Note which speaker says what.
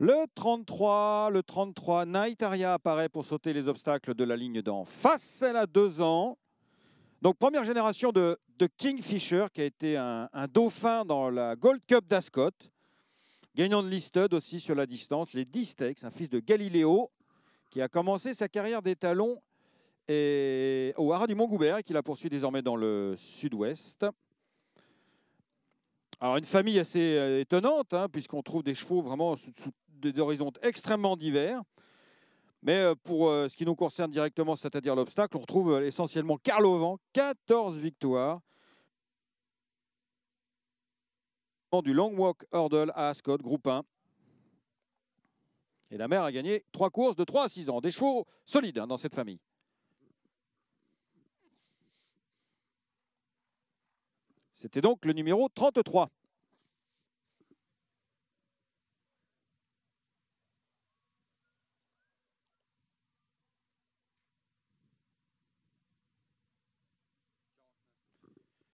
Speaker 1: Le 33, le 33, Naitaria apparaît pour sauter les obstacles de la ligne d'en face. Elle a deux ans. Donc première génération de, Kingfisher qui a été un, dauphin dans la Gold Cup d'Ascot. Gagnant de Listed aussi sur la distance, les Distex, un fils de Galiléo qui a commencé sa carrière d'étalon et au Haras du Mont-Goubert et qui la poursuit désormais dans le sud-ouest. Alors une famille assez euh, étonnante, hein, puisqu'on trouve des chevaux vraiment des horizons extrêmement divers. Mais euh, pour euh, ce qui nous concerne directement, c'est-à-dire l'obstacle, on retrouve euh, essentiellement carlo vent 14 victoires. Du Long Walk Hurdle à Ascot, groupe 1. Et la mère a gagné trois courses de 3 à 6 ans. Des chevaux solides hein, dans cette famille. C'était donc le numéro 33.